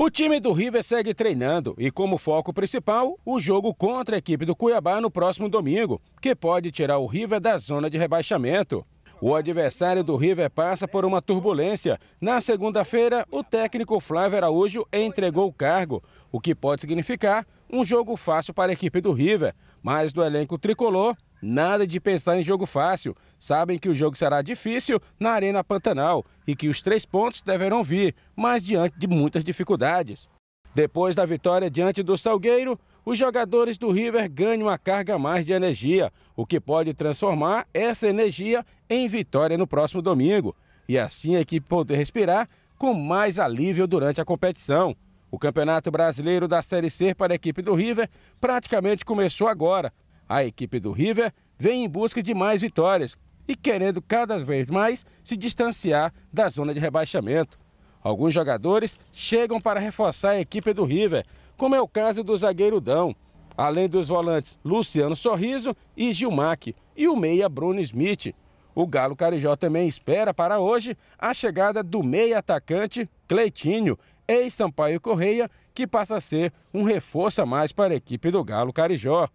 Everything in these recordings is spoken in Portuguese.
O time do River segue treinando e, como foco principal, o jogo contra a equipe do Cuiabá no próximo domingo, que pode tirar o River da zona de rebaixamento. O adversário do River passa por uma turbulência. Na segunda-feira, o técnico Flávio Araújo entregou o cargo, o que pode significar um jogo fácil para a equipe do River. Mas do elenco tricolor, Nada de pensar em jogo fácil. Sabem que o jogo será difícil na Arena Pantanal e que os três pontos deverão vir, mas diante de muitas dificuldades. Depois da vitória diante do Salgueiro, os jogadores do River ganham uma carga a mais de energia, o que pode transformar essa energia em vitória no próximo domingo. E assim a equipe poder respirar com mais alívio durante a competição. O Campeonato Brasileiro da Série C para a equipe do River praticamente começou agora, a equipe do River vem em busca de mais vitórias e querendo cada vez mais se distanciar da zona de rebaixamento. Alguns jogadores chegam para reforçar a equipe do River, como é o caso do zagueiro Dão, além dos volantes Luciano Sorriso e Gilmac, e o meia Bruno Smith. O Galo Carijó também espera para hoje a chegada do meia atacante Cleitinho, ex-Sampaio Correia, que passa a ser um reforço a mais para a equipe do Galo Carijó.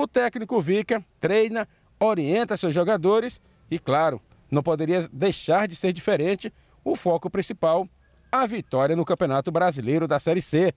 O técnico Vica treina, orienta seus jogadores e, claro, não poderia deixar de ser diferente o foco principal, a vitória no Campeonato Brasileiro da Série C.